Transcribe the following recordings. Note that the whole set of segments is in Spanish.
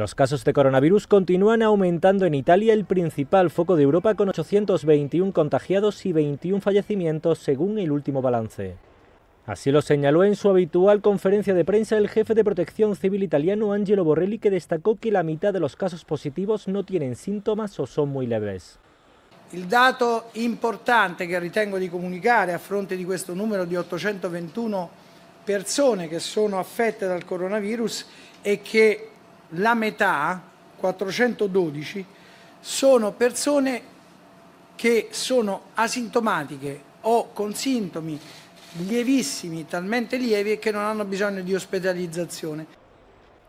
Los casos de coronavirus continúan aumentando en Italia, el principal foco de Europa, con 821 contagiados y 21 fallecimientos, según el último balance. Así lo señaló en su habitual conferencia de prensa el jefe de protección civil italiano Angelo Borrelli, que destacó que la mitad de los casos positivos no tienen síntomas o son muy leves. El dato importante que ritengo de comunicar a fronte de este número de 821 personas que son afectadas al coronavirus es que la metà, 412, sono persone che sono asintomatiche o con sintomi lievissimi, talmente lievi que no han bisogno di hospitalización.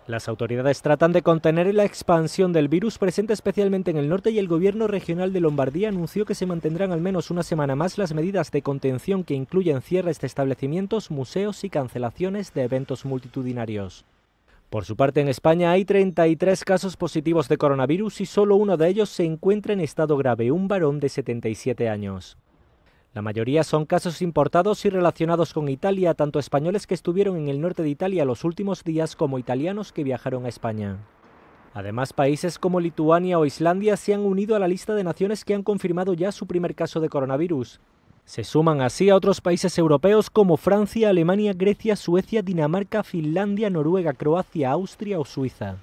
Las autoridades tratan de contener la expansión del virus presente especialmente en el norte y el gobierno regional de Lombardía anunció que se mantendrán al menos una semana más las medidas de contención que incluyen cierres de establecimientos, museos y cancelaciones de eventos multitudinarios. Por su parte, en España hay 33 casos positivos de coronavirus y solo uno de ellos se encuentra en estado grave, un varón de 77 años. La mayoría son casos importados y relacionados con Italia, tanto españoles que estuvieron en el norte de Italia los últimos días como italianos que viajaron a España. Además, países como Lituania o Islandia se han unido a la lista de naciones que han confirmado ya su primer caso de coronavirus. Se suman así a otros países europeos como Francia, Alemania, Grecia, Suecia, Dinamarca, Finlandia, Noruega, Croacia, Austria o Suiza.